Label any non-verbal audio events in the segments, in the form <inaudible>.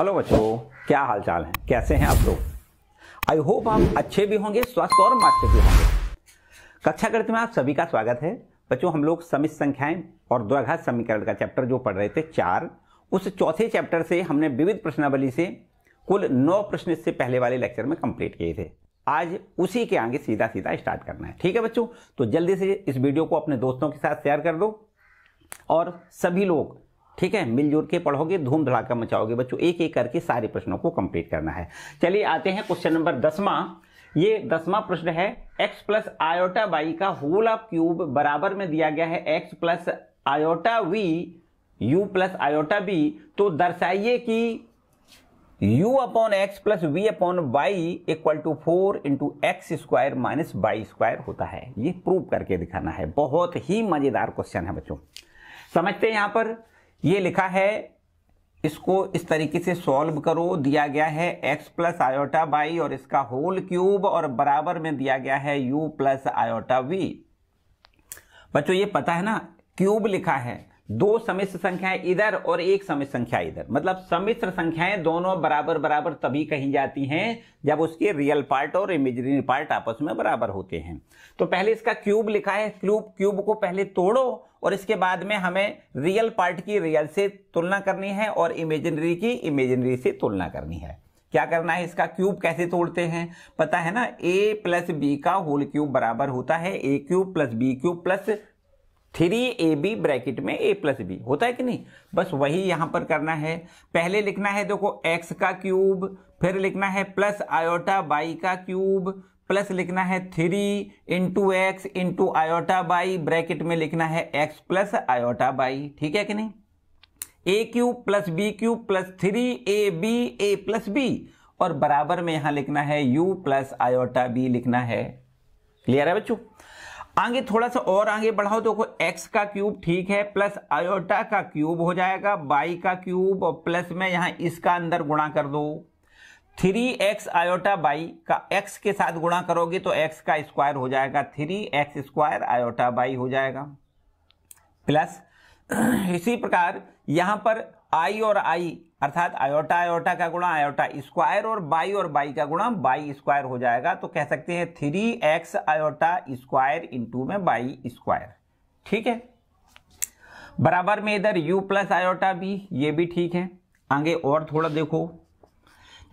hello बच्चों क्या हाल चाल है कैसे हैं आप लोग आई होप आप अच्छे भी होंगे स्वस्थ और मस्त भी होंगे कक्षा करते में आप सभी का स्वागत है बच्चों हम लोग समित संख्याएं और द्वाघात समीकरण का चैप्टर जो पढ़ रहे थे चार उस चौथे चैप्टर से हमने विविध प्रश्नावली से कुल नौ प्रश्न इससे पहले वाले लेक्चर में कंप्लीट किए थे आज उसी के आगे सीधा सीधा स्टार्ट करना है ठीक है बच्चों तो जल्दी से इस वीडियो को अपने दोस्तों के साथ शेयर कर दो और सभी लोग ठीक है मिलजुल के पढ़ोगे धूम धड़ाका मचाओगे बच्चों एक एक करके सारे प्रश्नों को कंप्लीट करना है चलिए आते हैं क्वेश्चन नंबर दसवा ये दसवा प्रश्न है x प्लस आयोटा वाई का होल ऑफ क्यूब बराबर में दिया गया है x plus iota V u plus iota B तो दर्शाइए कि u upon X plus V upon Y equal to four into X square minus Y square होता है ये प्रूव करके दिखाना है बहुत ही मजेदार क्वेश्चन है बच्चों समझते हैं यहां पर ये लिखा है इसको इस तरीके से सॉल्व करो दिया गया है x प्लस आयोटा बाई और इसका होल क्यूब और बराबर में दिया गया है u प्लस आयोटा v बच्चों ये पता है ना क्यूब लिखा है दो समिश्र संख्याएं इधर और एक समिश्र संख्या इधर मतलब समिश्र संख्याएं दोनों बराबर बराबर तभी कही जाती हैं जब उसके रियल पार्ट और इमेजरी पार्ट आपस में बराबर होते हैं तो पहले इसका क्यूब लिखा है क्यूब क्यूब को पहले तोड़ो और इसके बाद में हमें रियल पार्ट की रियल से तुलना करनी है और इमेजनरी की इमेजनरी से तुलना करनी है क्या करना है इसका क्यूब कैसे तोड़ते हैं पता है ना ए प्लस बी का होल क्यूब बराबर होता है A cube plus B cube plus three A B bracket में ए प्लस बी होता है कि नहीं बस वही यहां पर करना है पहले लिखना है देखो एक्स का क्यूब फिर लिखना है प्लस आयोटा बाई का क्यूब प्लस लिखना है three into X into iota Y bracket में लिखना है एक्स प्लस आयोटा बाई ठीक है कि नहीं A cube plus B cube plus three A B A plus B और बराबर में यहां लिखना है यू प्लस आयोटा बी लिखना है क्लियर है बच्चों आगे थोड़ा सा और आगे बढ़ाओ तो एक्स का क्यूब ठीक है प्लस आयोटा का क्यूब हो जाएगा बाई का क्यूब और प्लस में यहां इसका अंदर गुणा कर दो थ्री एक्स आयोटा बाई का एक्स के साथ गुणा करोगे तो एक्स का स्क्वायर हो जाएगा three X square iota Y हो जाएगा प्लस <clears throat> इसी प्रकार यहां पर आई और आई अर्थात आयोटा आयोटा का गुणा आयोटा स्क्वायर और बाई और बाई का गुणा बाई स्क्वायर हो जाएगा तो कह सकते हैं three X iota square into में बाई स्क्वायर ठीक है बराबर में इधर u प्लस आयोटा भी ये भी ठीक है आगे और थोड़ा देखो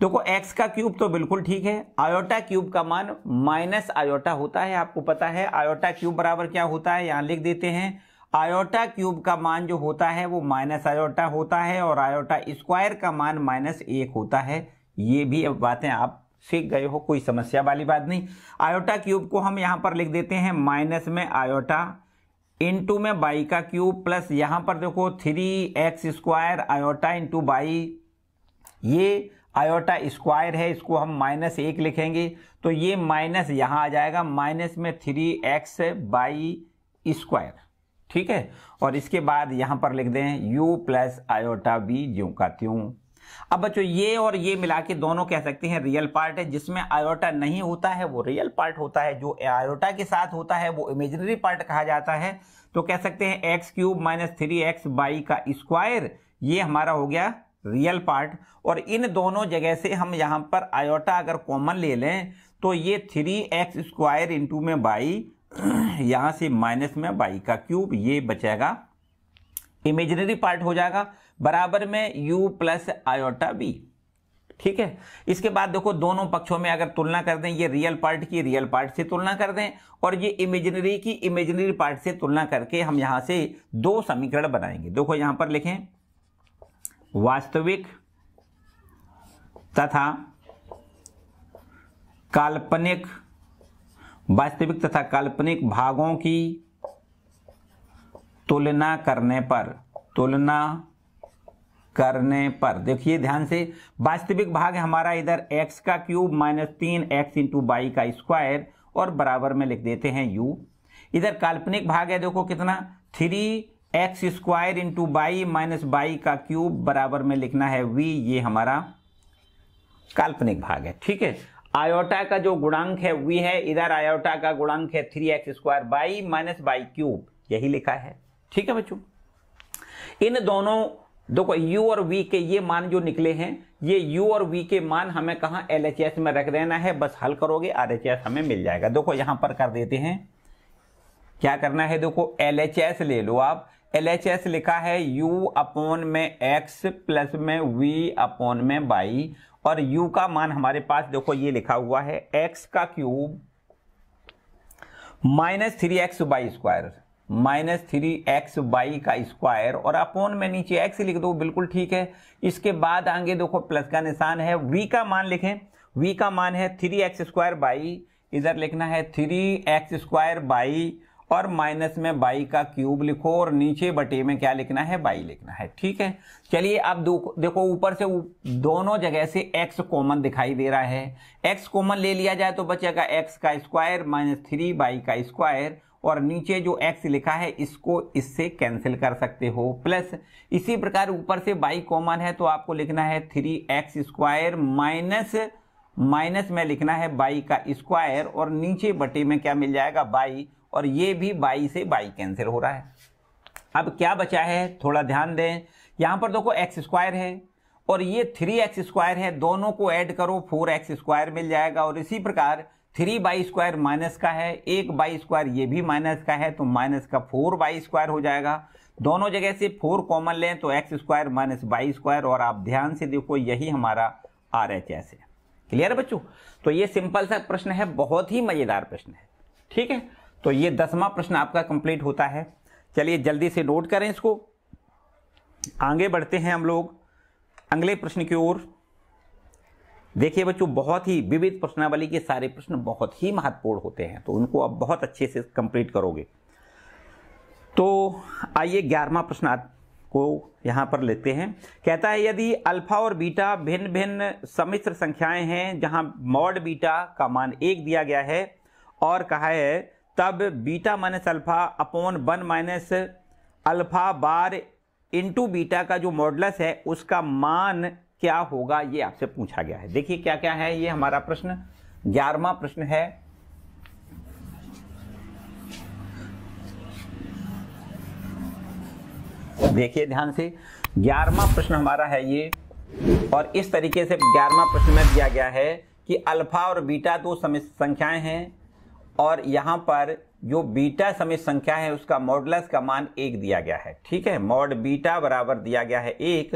देखो तो x का क्यूब तो बिल्कुल ठीक है आयोटा क्यूब का मान माइनस आयोटा होता है आपको पता है आयोटा क्यूब बराबर क्या होता है यहां लिख देते हैं आयोटा क्यूब का मान जो होता है वो माइनस आयोटा होता है और आयोटा स्क्वायर का मान माइनस एक होता है ये भी अब बातें आप सीख गए हो कोई समस्या वाली बात नहीं आयोटा क्यूब को हम यहाँ पर लिख देते हैं माइनस में आयोटा इंटू में बाई का क्यूब प्लस यहाँ पर देखो three X square iota into Y ये आयोटा स्क्वायर है इसको हम माइनस एक लिखेंगे तो ये माइनस यहाँ आ जाएगा माइनस में थ्री एक्स बाई स्क्वायर ठीक है और इसके बाद यहां पर लिख दें u प्लस आयोटा बी ज्यों का त्यों अब बच्चों ये और ये मिला के दोनों कह सकते हैं रियल पार्ट है जिसमें आयोटा नहीं होता है वो रियल पार्ट होता है जो आयोटा के साथ होता है वो इमेजिनरी पार्ट कहा जाता है तो कह सकते हैं X cube minus three X Y का स्क्वायर ये हमारा हो गया रियल पार्ट और इन दोनों जगह से हम यहां पर आयोटा अगर कॉमन ले लें तो ये थ्री एक्स स्क्वायर इंटू में बाई <clears throat> यहां से माइनस में बाई का क्यूब ये बचेगा इमेजिनरी पार्ट हो जाएगा बराबर में यू प्लस आयोटा बी ठीक है इसके बाद देखो दोनों पक्षों में अगर तुलना कर दें ये रियल पार्ट की रियल पार्ट से तुलना कर दें और ये इमेजिनरी की इमेजिनरी पार्ट से तुलना करके हम यहां से दो समीकरण बनाएंगे देखो यहां पर लिखें वास्तविक तथा काल्पनिक वास्तविक तथा काल्पनिक भागों की तुलना करने पर तुलना करने पर देखिए ध्यान से वास्तविक भाग है हमारा इधर x का क्यूब माइनस तीन एक्स इंटू बाई का स्क्वायर और बराबर में लिख देते हैं u इधर काल्पनिक भाग है देखो कितना three X square into Y minus Y का क्यूब बराबर में लिखना है v ये हमारा काल्पनिक भाग है ठीक है आयोटा का जो गुणांक है वी है इधर आयोटा का गुणांक है three X square Y minus Y cube यही लिखा है ठीक है बच्चों इन दोनों देखो यू और वी के ये मान जो निकले हैं ये u और v के मान हमें कहा एल में रख देना है बस हल करोगे आर हमें मिल जाएगा देखो यहां पर कर देते हैं क्या करना है देखो एल ले लो आप एल लिखा है u अपोन में x प्लस में v अपोन में बाई और u का मान हमारे पास देखो ये लिखा हुआ है x का cube minus three X Y square minus three X Y का स्क्वायर और अपोन में नीचे x लिख दो बिल्कुल ठीक है इसके बाद आगे देखो प्लस का निशान है v का मान लिखें v का मान है थ्री एक्स स्क्वायर बाई इधर लिखना है थ्री एक्स स्क्वायर बाई और माइनस में बाई का क्यूब लिखो और नीचे बटे में क्या लिखना है बाई लिखना है ठीक है चलिए अब देखो ऊपर से दोनों जगह से एक्स कॉमन दिखाई दे रहा है एक्स कॉमन ले लिया जाए तो बचेगा एक्स का स्क्वायर माइनस थ्री बाई का स्क्वायर और नीचे जो एक्स लिखा है इसको इससे कैंसिल कर सकते हो प्लस इसी प्रकार ऊपर से बाई कॉमन है तो आपको लिखना है three X square minus minus में लिखना है बाई का स्क्वायर और नीचे बटे में क्या मिल जाएगा बाई और ये भी बाई से बाई कैंसिल हो रहा है अब क्या बचा है थोड़ा ध्यान दें यहाँ पर देखो एक्स स्क्वायर है और ये थ्री एक्स स्क्वायर है दोनों को ऐड करो फोर एक्स स्क्वायर मिल जाएगा और इसी प्रकार थ्री बाई स्क्वायर माइनस का है एक बाई स्क्वायर ये भी माइनस का है तो माइनस का फोर बाई स्क्वायर हो जाएगा दोनों जगह से फोर कॉमन लें तो x square minus y square और आप ध्यान से देखो यही हमारा आर एच एस है क्लियर है बच्चों तो ये सिंपल सा प्रश्न है बहुत ही मजेदार प्रश्न है ठीक है तो ये दसवां प्रश्न आपका कंप्लीट होता है चलिए जल्दी से नोट करें इसको आगे बढ़ते हैं हम लोग अगले प्रश्न की ओर देखिए बच्चों बहुत ही विविध प्रश्नावली के सारे प्रश्न बहुत ही महत्वपूर्ण होते हैं तो उनको आप बहुत अच्छे से कंप्लीट करोगे तो आइए ग्यारहवा प्रश्न को यहां पर लेते हैं कहता है यदि अल्फा और बीटा भिन्न भिन्न समिश्र संख्याएं हैं जहां मॉड बीटा का मान एक दिया गया है और कहा है तब beta minus alpha upon one minus alpha bar into beta का जो मॉडलस है उसका मान क्या होगा ये आपसे पूछा गया है देखिए क्या क्या है ये हमारा प्रश्न ग्यारहवा प्रश्न है देखिए ध्यान से ग्यारहवा प्रश्न हमारा है ये और इस तरीके से ग्यारहवा प्रश्न में दिया गया है कि अल्फा और बीटा दो संख्याएं हैं और यहाँ पर जो बीटा समय संख्या है उसका मॉडलस का मान एक दिया गया है ठीक है मॉड बीटा बराबर दिया गया है एक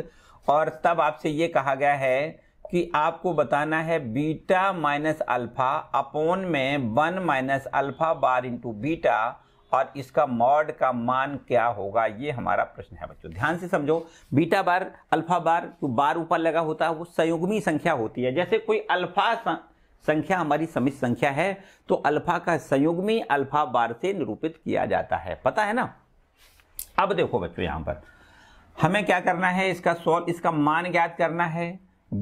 और तब आपसे ये कहा गया है कि आपको बताना है बीटा माइनस अल्फा अपोन में one minus alpha bar into beta और इसका मॉड का मान क्या होगा ये हमारा प्रश्न है बच्चों ध्यान से समझो बीटा बार अल्फा बार जो तो बार ऊपर लगा होता है वो संयुग्मी संख्या होती है जैसे कोई अल्फा संख्या हमारी समित संख्या है तो अल्फा का संयुग में अल्फा बार से निरूपित किया जाता है पता है ना अब देखो बच्चों यहां पर हमें क्या करना है इसका सॉल्व इसका मान ज्ञात करना है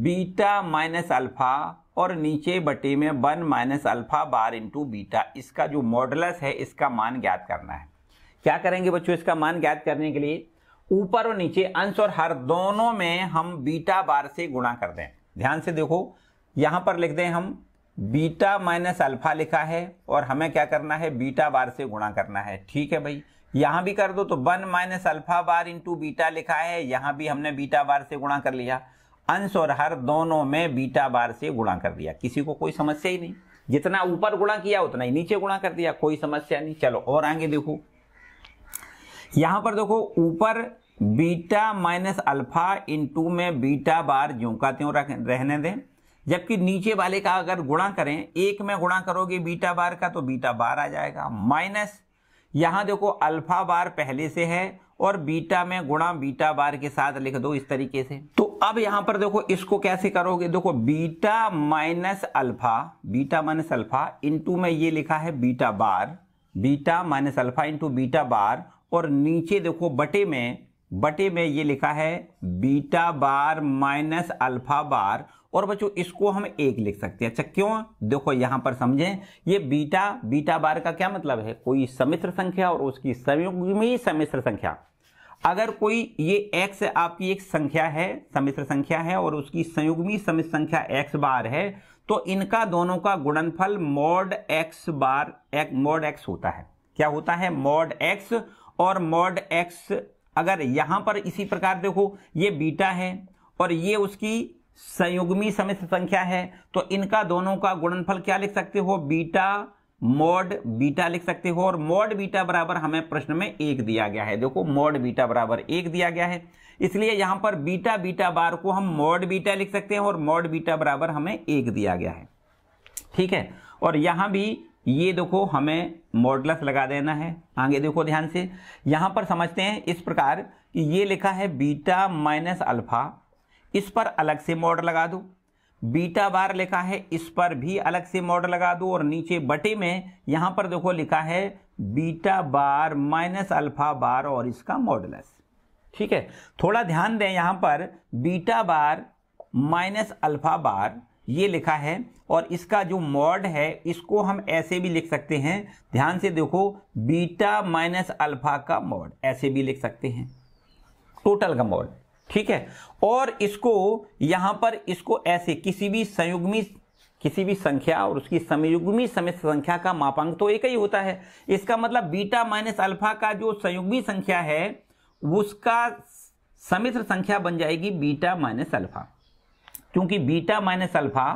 बीटा माइनस अल्फा और नीचे बटे में one minus alpha bar into beta इसका जो मॉडलस है इसका मान ज्ञात करना है क्या करेंगे बच्चों इसका मान ज्ञात करने के लिए ऊपर और नीचे अंश और हर दोनों में हम बीटा बार से गुणा कर दें ध्यान से देखो यहां पर लिख दें हम बीटा माइनस अल्फा लिखा है और हमें क्या करना है बीटा बार से गुणा करना है ठीक है भाई यहां भी कर दो तो one minus alpha bar into beta लिखा है यहां भी हमने बीटा बार से गुणा कर लिया अंश और हर दोनों में बीटा बार से गुणा कर दिया किसी को कोई समस्या ही नहीं जितना ऊपर गुणा किया उतना ही नीचे गुणा कर दिया कोई समस्या नहीं चलो और आगे देखो यहां पर देखो ऊपर बीटा माइनस अल्फा इंटू में बीटा बार ज्यों का त्यों रहने दें जबकि नीचे वाले का अगर गुणा करें एक में गुणा करोगे बीटा बार का तो बीटा बार आ जाएगा माइनस यहां देखो अल्फा बार पहले से है और बीटा में गुणा बीटा बार के साथ लिख दो इस तरीके से तो अब यहां पर देखो इसको कैसे करोगे देखो beta minus alpha beta minus alpha into में ये लिखा है beta bar beta minus alpha into beta bar और नीचे देखो बटे में बटे में ये लिखा है beta bar minus alpha bar और बच्चों इसको हम एक लिख सकते हैं अच्छा क्यों देखो यहां पर समझें ये बीटा बीटा बार का क्या मतलब है कोई समिश्र संख्या और उसकी संयुग्मी समिश्र संख्या अगर कोई ये x आपकी एक संख्या है समिश्र संख्या है और उसकी संयुग्मी समिश्र संख्या x बार है तो इनका दोनों का गुणनफल मोड x बार एक मोड x होता है क्या होता है मोड x और मोड x अगर यहां पर इसी प्रकार देखो ये बीटा है और ये उसकी संयुग्मी समिश्र संख्या है तो इनका दोनों का गुणनफल क्या लिख सकते हो बीटा मोड बीटा लिख सकते हो और मोड बीटा बराबर हमें प्रश्न में एक दिया गया है देखो मोड बीटा बराबर एक दिया गया है इसलिए यहां पर बीटा बीटा बार को हम मोड बीटा लिख सकते हैं और मोड बीटा बराबर हमें एक दिया गया है ठीक है और यहां भी ये देखो हमें मॉडलस लगा देना है आगे देखो ध्यान से यहां पर समझते हैं इस प्रकार कि ये लिखा है बीटा माइनस अल्फा इस पर अलग से मॉड लगा दो बीटा बार लिखा है इस पर भी अलग से मॉड लगा दो और नीचे बटे में यहां पर देखो लिखा है beta bar minus alpha bar और इसका मॉडलस ठीक है थोड़ा ध्यान दें यहां पर beta bar minus alpha bar ये लिखा है और इसका जो मॉड है इसको हम ऐसे भी लिख सकते हैं ध्यान से देखो बीटा माइनस अल्फा का मॉड ऐसे भी लिख सकते हैं टोटल का मॉड ठीक है और इसको यहां पर इसको ऐसे किसी भी संयुग्मी किसी भी संख्या और उसकी संयुग्मी समय संख्या का मापांक तो एक ही होता है इसका मतलब बीटा माइनस अल्फा का जो संयुग्मी संख्या है उसका समिश्र संख्या बन जाएगी बीटा माइनस अल्फा क्योंकि बीटा माइनस अल्फा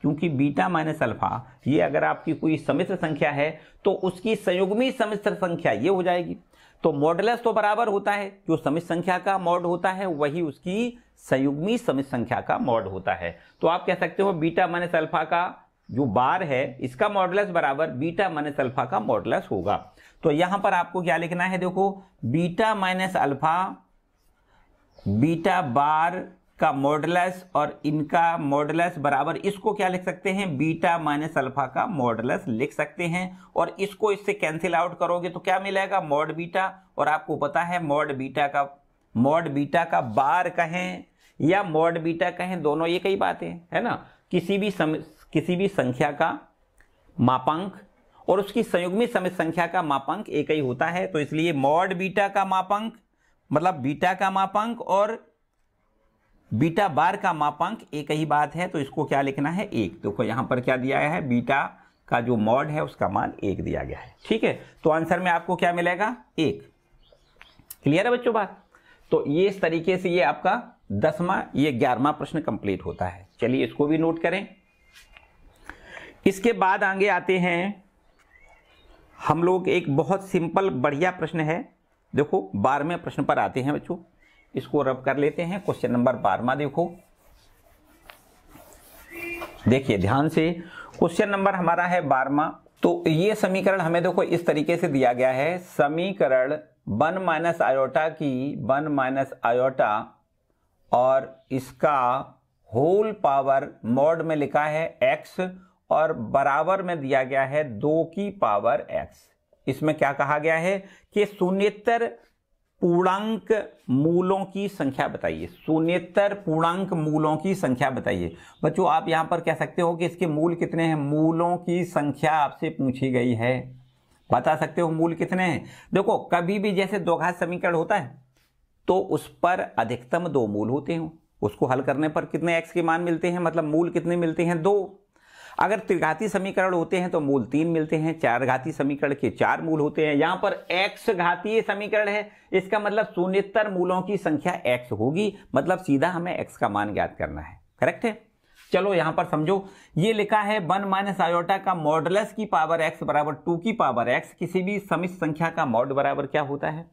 क्योंकि बीटा माइनस अल्फा ये अगर आपकी कोई समिश्र संख्या है तो उसकी संयुग्मी समिश्र संख्या ये हो जाएगी तो मॉडलस तो बराबर होता है जो समित संख्या का मॉड होता है वही उसकी संयुग्मी समित संख्या का मॉड होता है तो आप कह सकते हो बीटा माइनस अल्फा का जो बार है इसका मॉडलस बराबर बीटा माइनस अल्फा का मॉडलस होगा तो यहां पर आपको क्या लिखना है देखो beta minus alpha beta bar का मॉडलस और इनका मॉडलस बराबर इसको क्या लिख सकते हैं बीटा माइनस अल्फा का मॉडलस लिख सकते हैं और इसको इससे कैंसिल आउट करोगे तो क्या मिलेगा मॉड बीटा और आपको पता है मॉड बीटा का मॉड बीटा का बार कहें या मॉड बीटा कहें दोनों ये कई बातें है ना किसी भी सम किसी भी संख्या का मापांक और उसकी संयुग्मी समय संख्या का मापांक एक ही होता है तो इसलिए मॉड बीटा का मापांक मतलब बीटा का मापांक और बीटा बार का मापांक एक ही बात है तो इसको क्या लिखना है एक देखो तो यहां पर क्या दिया है बीटा का जो मॉड है उसका मान एक दिया गया है ठीक है तो आंसर में आपको क्या मिलेगा एक क्लियर है बच्चों बात तो ये इस तरीके से ये आपका दसवां ये ग्यारहवा प्रश्न कंप्लीट होता है चलिए इसको भी नोट करें इसके बाद आगे आते हैं हम लोग एक बहुत सिंपल बढ़िया प्रश्न है देखो बारहवें प्रश्न पर आते हैं बच्चों इसको रब कर लेते हैं क्वेश्चन नंबर बारवा देखो देखिए ध्यान से क्वेश्चन नंबर हमारा है बारवा तो ये समीकरण हमें देखो इस तरीके से दिया गया है समीकरण वन माइनस आयोटा की वन माइनस आयोटा और इसका होल पावर मोड में लिखा है एक्स और बराबर में दिया गया है दो की पावर एक्स इसमें क्या कहा गया है कि शून्यतर पूर्णांक मूलों की संख्या बताइए शून्यतर पूर्णांक मूलों की संख्या बताइए बच्चों आप यहां पर कह सकते हो कि इसके मूल कितने हैं मूलों की संख्या आपसे पूछी गई है बता सकते हो मूल कितने हैं देखो कभी भी जैसे दोघात समीकरण होता है तो उस पर अधिकतम दो मूल होते हैं उसको हल करने पर कितने एक्स के मान मिलते हैं मतलब मूल कितने मिलते हैं दो अगर त्रिघाती समीकरण होते हैं तो मूल तीन मिलते हैं चार घाती समीकरण के चार मूल होते हैं यहां पर एक्स घातीय समीकरण है इसका मतलब शून्यतर मूलों की संख्या एक्स होगी मतलब सीधा हमें एक्स का मान ज्ञात करना है करेक्ट है चलो यहां पर समझो ये लिखा है वन माइनस आयोटा का मॉडलस की पावर एक्स बराबर टू की पावर एक्स किसी भी समित संख्या का मॉड बराबर क्या होता है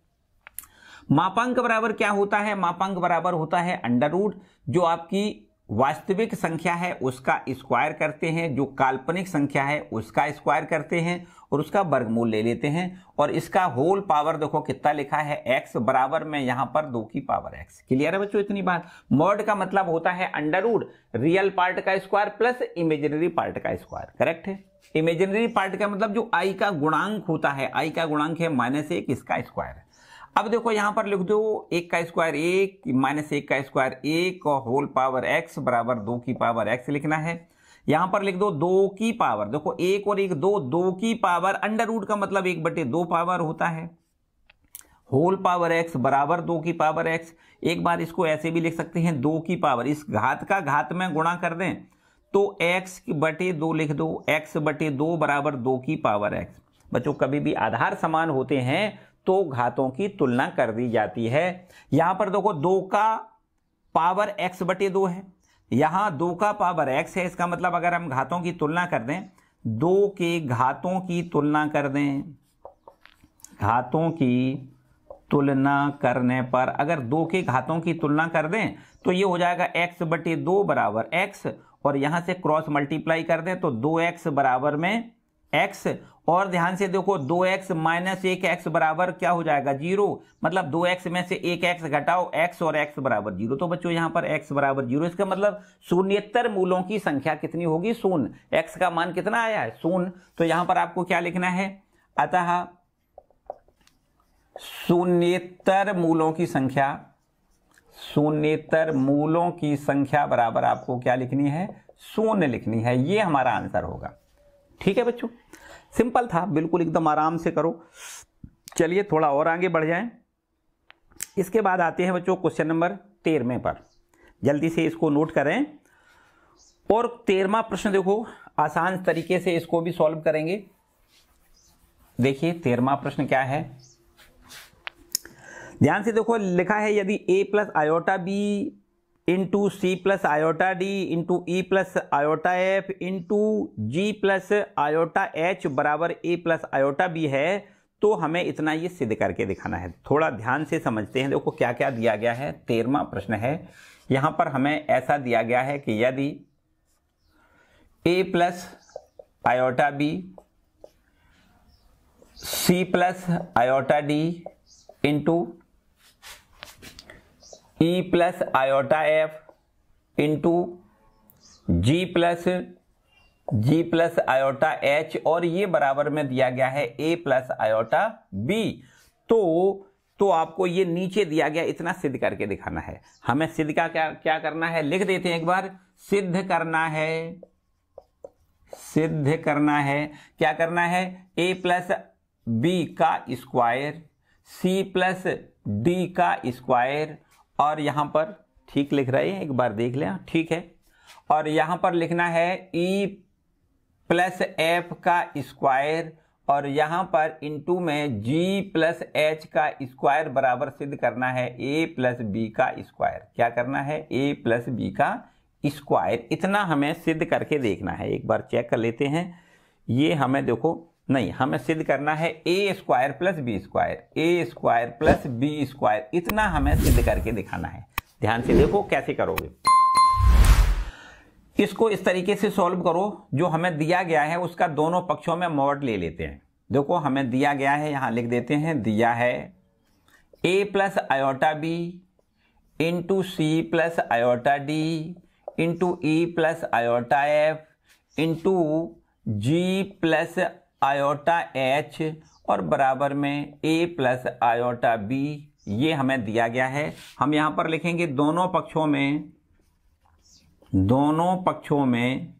मापांक बराबर क्या होता है मापांक बराबर होता है अंडर रूट जो आपकी वास्तविक संख्या है उसका स्क्वायर करते हैं जो काल्पनिक संख्या है उसका स्क्वायर करते हैं और उसका वर्गमूल ले लेते हैं और इसका होल पावर देखो कितना लिखा है एक्स बराबर में यहां पर दो की पावर एक्स क्लियर है बच्चों इतनी बात मॉड का मतलब होता है अंडरवुड रियल पार्ट का स्क्वायर प्लस इमेजिनरी पार्ट का स्क्वायर करेक्ट है इमेजिनरी पार्ट का मतलब जो आई का गुणांक होता है आई का गुणांक है माइनस एक इसका स्क्वायर अब देखो यहां पर लिख दो एक का स्क्वायर एक माइनस एक का स्क्वायर एक और होल पावर एक्स बराबर दो की पावर एक्स लिखना है यहाँ पर लिख दो दो की पावर देखो एक और एक दो दो की पावर अंडर रूट का मतलब एक बटे दो पावर होता है होल पावर एक्स बराबर दो की पावर एक्स एक बार इसको ऐसे भी लिख सकते हैं दो की पावर इस घात का घात में गुणा कर दें तो एक्स बटे दो लिख दो एक्स बटे दो बराबर दो की पावर एक्स बच्चों कभी भी आधार समान होते हैं तो घातों की तुलना कर दी जाती है यहां पर देखो दो का पावर एक्स बटे दो है यहां दो का पावर एक्स है इसका मतलब अगर हम घातों की तुलना कर दें दो के घातों की तुलना कर दें घातों की तुलना करने पर अगर दो के घातों की तुलना कर दें तो ये हो जाएगा एक्स बटे दो बराबर एक्स और यहां से क्रॉस मल्टीप्लाई कर दें तो दो एक्स बराबर में एक्स और ध्यान से देखो दो एक्स माइनस एक एक्स बराबर क्या हो जाएगा जीरो मतलब दो एक्स में से एक एक्स घटाओ एक्स और एक्स बराबर जीरो तो बच्चों यहां पर एक्स बराबर जीरो इसका मतलब शून्यत्तर मूलों की संख्या कितनी होगी शून्य एक्स का मान कितना आया है शून्य तो यहां पर आपको क्या लिखना है अतः शून्यत्तर मूलों की संख्या शून्यत्तर मूलों की संख्या बराबर आपको क्या लिखनी है शून्य लिखनी है ये हमारा आंसर होगा ठीक है बच्चों सिंपल था बिल्कुल एकदम आराम से करो चलिए थोड़ा और आगे बढ़ जाएं इसके बाद आते हैं बच्चों क्वेश्चन नंबर तेरहवें पर जल्दी से इसको नोट करें और तेरहवा प्रश्न देखो आसान तरीके से इसको भी सॉल्व करेंगे देखिए तेरहवा प्रश्न क्या है ध्यान से देखो लिखा है यदि a plus iota b into c plus iota d into e plus iota f into g plus iota h बराबर ए प्लस आयोटा बी है तो हमें इतना ये सिद्ध करके दिखाना है थोड़ा ध्यान से समझते हैं देखो क्या क्या दिया गया है तेरवा प्रश्न है यहां पर हमें ऐसा दिया गया है कि यदि a plus iota b c plus iota d into e plus iota f into g plus g plus iota h और ये बराबर में दिया गया है ए प्लस आयोटा बी तो तो आपको ये नीचे दिया गया इतना सिद्ध करके दिखाना है हमें सिद्ध का क्या क्या करना है लिख देते हैं एक बार सिद्ध करना है सिद्ध करना है क्या करना है ए प्लस बी का स्क्वायर सी प्लस डी का स्क्वायर और यहाँ पर ठीक लिख रहे हैं एक बार देख लें ठीक है और यहाँ पर लिखना है E प्लस एफ का स्क्वायर और यहाँ पर इनटू में जी प्लस एच का स्क्वायर बराबर सिद्ध करना है ए प्लस बी का स्क्वायर क्या करना है ए प्लस बी का स्क्वायर इतना हमें सिद्ध करके देखना है एक बार चेक कर लेते हैं ये हमें देखो नहीं हमें सिद्ध करना है a square plus B square a square plus B square इतना हमें सिद्ध करके दिखाना है ध्यान से देखो कैसे करोगे इसको इस तरीके से सॉल्व करो जो हमें दिया गया है उसका दोनों पक्षों में मॉड ले लेते हैं देखो हमें दिया गया है यहां लिख देते हैं दिया है a plus iota b into c plus iota d into e plus iota f into g plus iota h और बराबर में ए प्लस आयोटा बी ये हमें दिया गया है हम यहां पर लिखेंगे दोनों पक्षों में दोनों पक्षों में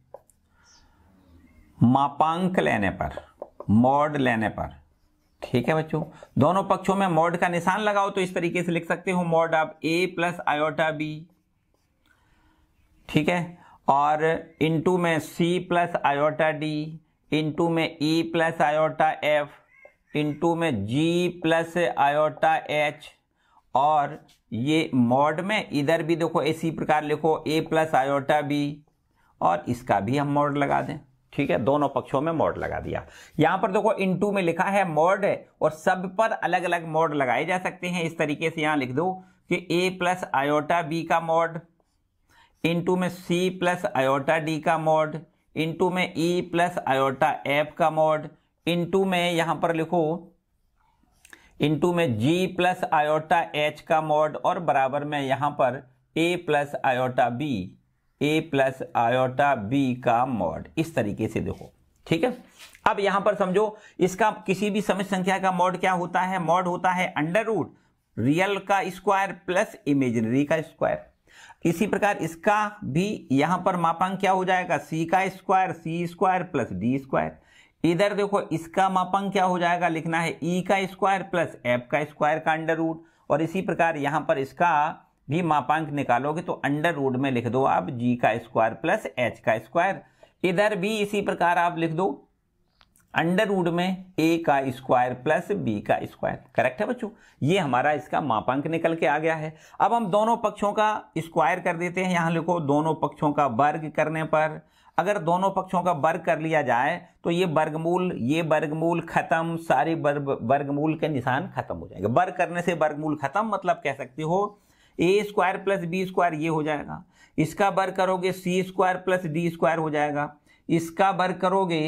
मापांक लेने पर मॉड लेने पर ठीक है बच्चों दोनों पक्षों में मॉड का निशान लगाओ तो इस तरीके से लिख सकते हो मॉड आप ए प्लस आयोटा बी ठीक है और इनटू में c plus iota d into में e e plus iota f into में जी प्लस आयोटा एच और ये मॉड में इधर भी देखो इसी प्रकार लिखो ए प्लस आयोटा बी और इसका भी हम मॉड लगा दें ठीक है दोनों पक्षों में मोड लगा दिया यहां पर देखो इन टू में लिखा है मोड और सब पर अलग अलग मोड लगाए जा सकते हैं इस तरीके से यहां लिख दो कि ए प्लस आयोटा बी का मोड इन टू में सी प्लस आयोटा डी का मोड इंटू में e e plus iota f का मोड इंटू में यहां पर लिखो इंटू में जी प्लस आयोटा एच का मोड और बराबर में यहां पर a plus iota b A plus iota b का मोड इस तरीके से देखो ठीक है अब यहां पर समझो इसका किसी भी समय संख्या का मोड क्या होता है मोड होता है अंडर रूट रियल का स्क्वायर प्लस इमेजिनरी का स्क्वायर इसी प्रकार इसका भी यहां पर मापांक क्या हो जाएगा सी का square C square plus D square इधर देखो इसका मापांक क्या हो जाएगा लिखना है ई e का स्क्वायर प्लस एफ का स्क्वायर का अंडर रूट और इसी प्रकार यहां पर इसका भी मापांक निकालोगे तो अंडर रूट में लिख दो आप जी का स्क्वायर प्लस एच का स्क्वायर इधर भी इसी प्रकार आप लिख दो अंडर में ए का स्क्वायर प्लस बी का स्क्वायर करेक्ट है बच्चों ये हमारा इसका मापांक निकल के आ गया है अब हम दोनों पक्षों का स्क्वायर कर देते हैं यहाँ लिखो दोनों पक्षों का वर्ग करने पर अगर दोनों पक्षों का वर्ग कर लिया जाए तो ये वर्गमूल ये वर्गमूल खत्म सारे वर्गमूल के निशान खत्म हो जाएंगे वर्ग करने से वर्गमूल खत्म मतलब कह सकते हो A square plus B square ये हो जाएगा इसका वर्ग करोगे C square plus D square हो जाएगा इसका वर्ग करोगे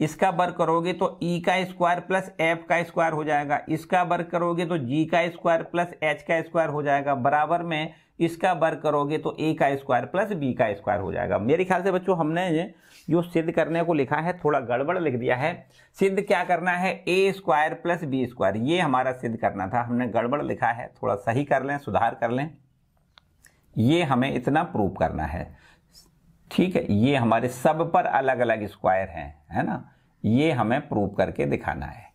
इसका वर्ग करोगे तो ई e का स्क्वायर प्लस एफ का स्क्वायर हो जाएगा इसका वर्ग करोगे तो जी का स्क्वायर प्लस एच का स्क्वायर हो जाएगा बराबर में इसका वर्ग करोगे तो ए का स्क्वायर प्लस बी का स्क्वायर हो जाएगा मेरे ख्याल से बच्चों हमने जो सिद्ध करने को लिखा है थोड़ा गड़बड़ लिख दिया है सिद्ध क्या करना है a square plus B square ये हमारा सिद्ध करना था हमने गड़बड़ लिखा है थोड़ा सही कर लें सुधार कर लें ये हमें इतना प्रूव करना है ठीक है ये हमारे सब पर अलग अलग स्क्वायर हैं है ना ये हमें प्रूव करके दिखाना है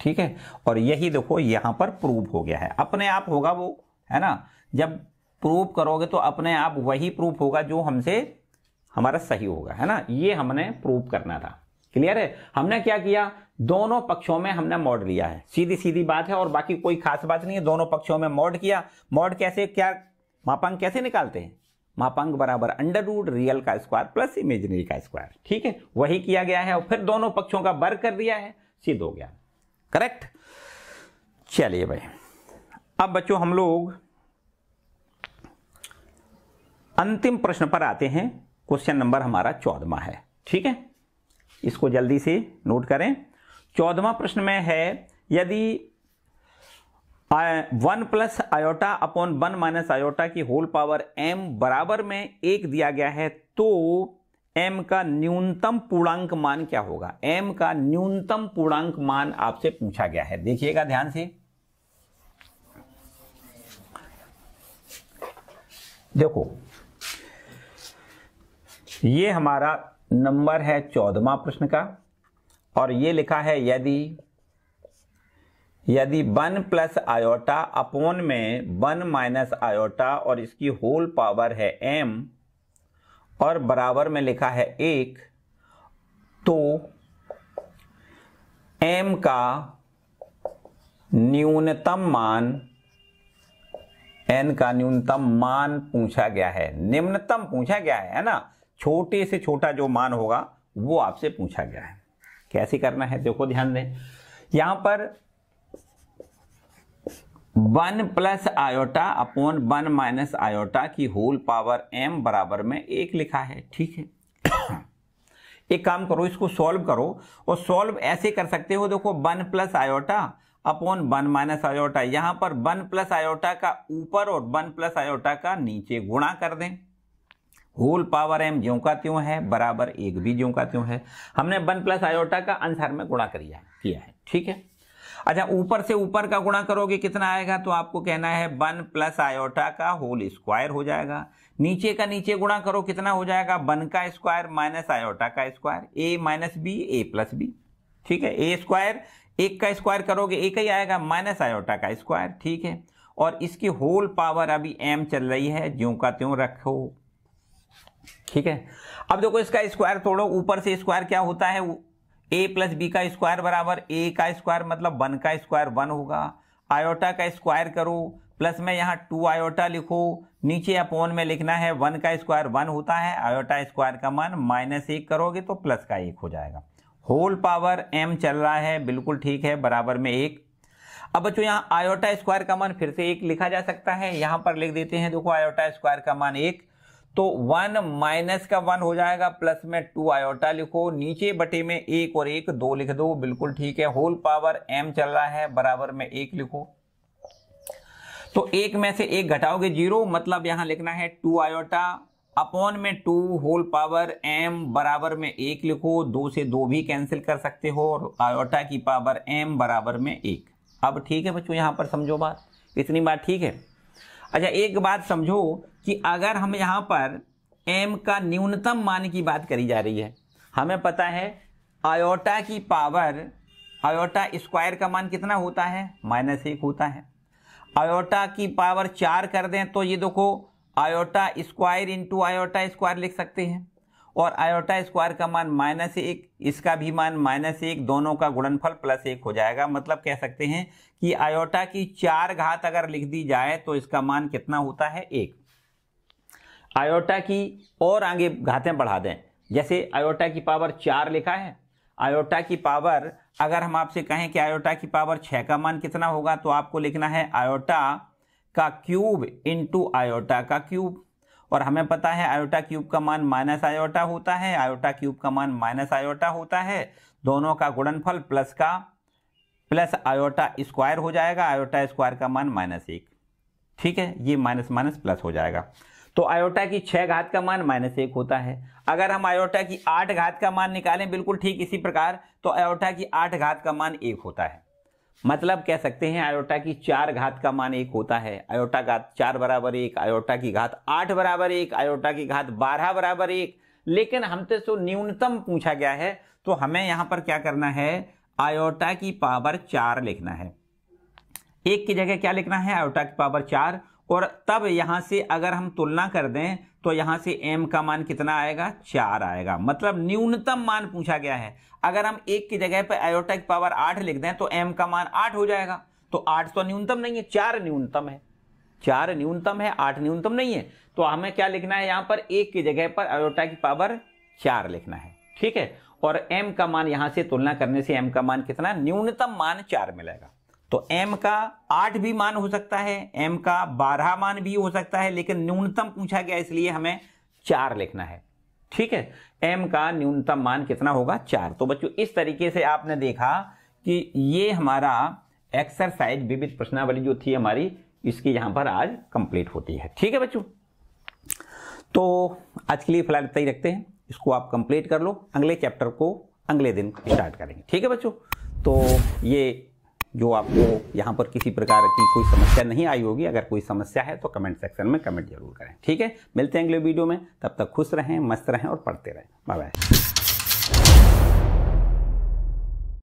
ठीक है और यही देखो यहां पर प्रूव हो गया है अपने आप होगा वो है ना जब प्रूव करोगे तो अपने आप वही प्रूफ होगा जो हमसे हमारा सही होगा है ना ये हमने प्रूव करना था क्लियर है हमने क्या किया दोनों पक्षों में हमने मोड लिया है सीधी सीधी बात है और बाकी कोई खास बात नहीं है दोनों पक्षों में मोड किया मोड कैसे क्या मापांक कैसे निकालते हैं मापांक बराबर अंडर रूट रियल का स्क्वायर प्लस इमेजिनरी का स्क्वायर ठीक है वही किया गया है और फिर दोनों पक्षों का वर्ग कर दिया है सिद्ध हो गया करेक्ट चलिए भाई अब बच्चों हम लोग अंतिम प्रश्न पर आते हैं क्वेश्चन नंबर हमारा चौदवा है ठीक है इसको जल्दी से नोट करें चौदवा प्रश्न में है यदि one plus iota upon one minus iota की होल पावर एम बराबर में एक दिया गया है तो एम का न्यूनतम पूर्णांक मान क्या होगा एम का न्यूनतम पूर्णांक मान आपसे पूछा गया है देखिएगा ध्यान से देखो ये हमारा नंबर है चौदवा प्रश्न का और ये लिखा है यदि यदि वन प्लस आयोटा अपोन में वन माइनस आयोटा और इसकी होल पावर है एम और बराबर में लिखा है एक तो एम का न्यूनतम मान एन का न्यूनतम मान पूछा गया है निम्नतम पूछा गया है है ना छोटे से छोटा जो मान होगा वो आपसे पूछा गया है कैसे करना है देखो ध्यान दें यहां पर one plus iota upon one minus iota की होल पावर एम बराबर में एक लिखा है ठीक है <coughs> एक काम करो इसको सॉल्व करो और सॉल्व ऐसे कर सकते हो देखो one plus iota upon one minus iota यहां पर वन प्लस आयोटा का ऊपर और वन प्लस आयोटा का नीचे गुणा कर दें होल पावर एम ज्यों का त्यों है बराबर एक भी ज्यों का त्यों है हमने वन प्लस आयोटा का आंसर में गुणा कर किया है ठीक है अच्छा ऊपर से ऊपर का गुणा करोगे कितना आएगा तो आपको कहना है वन प्लस आयोटा का होल स्क्वायर हो जाएगा नीचे का नीचे गुणा करो कितना हो जाएगा वन का स्क्वायर माइनस आयोटा का square a minus b A plus b ठीक है ए स्क्वायर एक का स्क्वायर करोगे एक ही आएगा माइनस आयोटा का स्क्वायर ठीक है और इसकी होल पावर अभी एम चल रही है ज्यों का त्यों रखो ठीक है अब देखो इसका स्क्वायर तोड़ो ऊपर से स्क्वायर क्या होता है ए प्लस बी का स्क्वायर बराबर ए का स्क्वायर मतलब वन का स्क्वायर वन होगा आयोटा का स्क्वायर करो प्लस में यहाँ टू आयोटा लिखो नीचे अपोन में लिखना है वन का स्क्वायर वन होता है आयोटा स्क्वायर का मान माइनस एक करोगे तो प्लस का एक हो जाएगा होल पावर एम चल रहा है बिल्कुल ठीक है बराबर में एक अब बच्चों यहाँ आयोटा स्क्वायर का मान फिर से एक लिखा जा सकता है यहाँ पर लिख देते हैं देखो आयोटा स्क्वायर का मान एक तो वन माइनस का वन हो जाएगा प्लस में टू आयोटा लिखो नीचे बटे में एक और एक दो लिख दो बिल्कुल ठीक है होल पावर एम चल रहा है बराबर में एक लिखो तो एक में से एक घटाओगे जीरो मतलब यहां लिखना है टू आयोटा अपॉन में टू होल पावर एम बराबर में एक लिखो दो से दो भी कैंसिल कर सकते हो और आयोटा की पावर एम बराबर में एक अब ठीक है बच्चों यहां पर समझो बात इतनी बात ठीक है अच्छा एक बात समझो कि अगर हम यहाँ पर एम का न्यूनतम मान की बात करी जा रही है हमें पता है आयोटा की पावर आयोटा स्क्वायर का मान कितना होता है माइनस एक होता है आयोटा की पावर चार कर दें तो ये देखो iota square into iota square लिख सकते हैं और आयोटा स्क्वायर का मान माइनस एक इसका भी मान माइनस एक दोनों का गुणनफल प्लस एक हो जाएगा मतलब कह सकते हैं कि आयोटा की चार घात अगर लिख दी जाए तो इसका मान कितना होता है एक आयोटा की और आगे घातें बढ़ा दें जैसे आयोटा की पावर चार लिखा है आयोटा की पावर अगर हम आपसे कहें कि आयोटा की पावर छः का मान कितना होगा तो आपको लिखना है आयोटा का क्यूब इंटू आयोटा का क्यूब और हमें पता है आयोटा क्यूब का मान माइनस आयोटा होता है आयोटा क्यूब का मान माइनस आयोटा होता है दोनों का गुणनफल प्लस का प्लस आयोटा स्क्वायर हो जाएगा आयोटा स्क्वायर का मान माइनस एक ठीक है ये माइनस माइनस प्लस हो जाएगा तो आयोटा की छः घात का मान माइनस एक होता है अगर हम आयोटा की आठ घात का मान निकालें बिल्कुल ठीक इसी प्रकार तो आयोटा की आठ घात का मान एक होता है मतलब कह सकते हैं आयोटा की चार घात का मान एक होता है आयोटा घात चार बराबर एक आयोटा की घात आठ बराबर एक आयोटा की घात बारह बराबर एक लेकिन हमसे तो न्यूनतम पूछा गया है तो हमें यहां पर क्या करना है आयोटा की पावर चार लिखना है एक की जगह क्या लिखना है आयोटा की पावर चार और तब यहां से अगर हम तुलना कर दें तो यहां से m का मान कितना आएगा चार आएगा मतलब न्यूनतम मान पूछा गया है अगर हम एक की जगह पर आयोटा की पावर आठ लिख दें तो m का मान आठ हो जाएगा तो आठ तो न्यूनतम नहीं है चार न्यूनतम है चार न्यूनतम है आठ न्यूनतम नहीं है तो हमें क्या लिखना है यहां पर एक की जगह पर आयोटा की पावर चार लिखना है ठीक है और m का मान यहां से तुलना करने से m का मान कितना न्यूनतम मान चार मिलेगा तो m का आठ भी मान हो सकता है m का बारह मान भी हो सकता है लेकिन न्यूनतम पूछा गया इसलिए हमें चार लिखना है ठीक है m का न्यूनतम मान कितना होगा चार तो बच्चों इस तरीके से आपने देखा कि ये हमारा एक्सरसाइज विविध प्रश्नावली जो थी हमारी इसकी यहां पर आज कंप्लीट होती है ठीक है बच्चों तो आज के लिए फिलहाल इतना ही रखते हैं इसको आप कंप्लीट कर लो अगले चैप्टर को अगले दिन स्टार्ट करेंगे ठीक है बच्चों तो ये जो आपको यहाँ पर किसी प्रकार की कोई समस्या नहीं आई होगी अगर कोई समस्या है तो कमेंट सेक्शन में कमेंट जरूर करें ठीक है मिलते हैं अगले वीडियो में तब तक खुश रहें मस्त रहें और पढ़ते रहें बाय बाय